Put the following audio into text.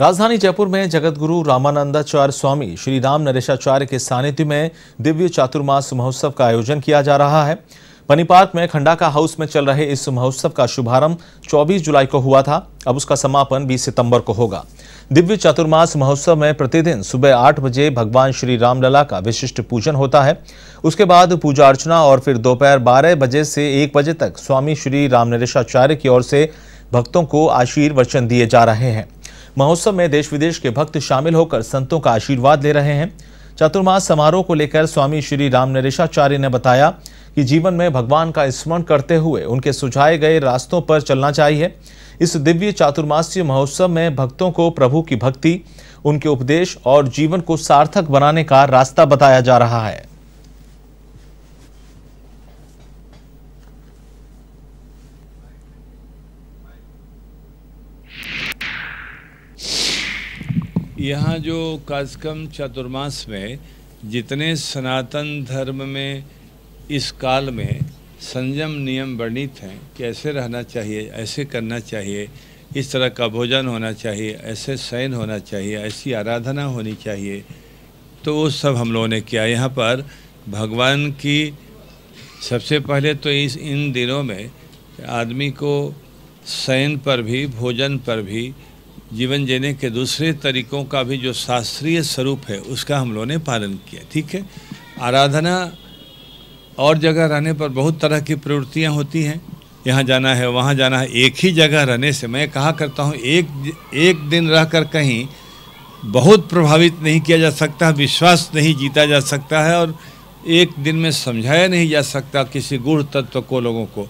राजधानी जयपुर में जगतगुरु रामानंदाचार्य स्वामी श्री राम नरेशाचार्य के सानिध्य में दिव्य चातुर्मास महोत्सव का आयोजन किया जा रहा है बनी पार्क में खंडाका हाउस में चल रहे इस महोत्सव का शुभारंभ 24 जुलाई को हुआ था अब उसका समापन 20 सितंबर को होगा दिव्य चतुर्मास महोत्सव में प्रतिदिन सुबह आठ बजे भगवान श्री रामलला का विशिष्ट पूजन होता है उसके बाद पूजा अर्चना और फिर दोपहर बारह बजे से एक बजे तक स्वामी श्री रामनरेशाचार्य की ओर से भक्तों को आशीर्वचन दिए जा रहे हैं महोत्सव में देश विदेश के भक्त शामिल होकर संतों का आशीर्वाद ले रहे हैं चतुर्मास समारोह को लेकर स्वामी श्री राम नरेशाचार्य ने बताया कि जीवन में भगवान का स्मरण करते हुए उनके सुझाए गए रास्तों पर चलना चाहिए इस दिव्य चातुर्मासीय महोत्सव में भक्तों को प्रभु की भक्ति उनके उपदेश और जीवन को सार्थक बनाने का रास्ता बताया जा रहा है यहाँ जो कम चतुर्मास में जितने सनातन धर्म में इस काल में संयम नियम वर्णित हैं कि ऐसे रहना चाहिए ऐसे करना चाहिए इस तरह का भोजन होना चाहिए ऐसे शयन होना चाहिए ऐसी आराधना होनी चाहिए तो वो सब हम लोगों ने किया यहाँ पर भगवान की सबसे पहले तो इस इन दिनों में आदमी को शयन पर भी भोजन पर भी जीवन जीने के दूसरे तरीकों का भी जो शास्त्रीय स्वरूप है उसका हम लोगों ने पालन किया ठीक है आराधना और जगह रहने पर बहुत तरह की प्रवृत्तियाँ होती हैं यहाँ जाना है वहाँ जाना है एक ही जगह रहने से मैं कहा करता हूँ एक एक दिन रह कर कहीं बहुत प्रभावित नहीं किया जा सकता विश्वास नहीं जीता जा सकता है और एक दिन में समझाया नहीं जा सकता किसी गूढ़ तत्व को लोगों को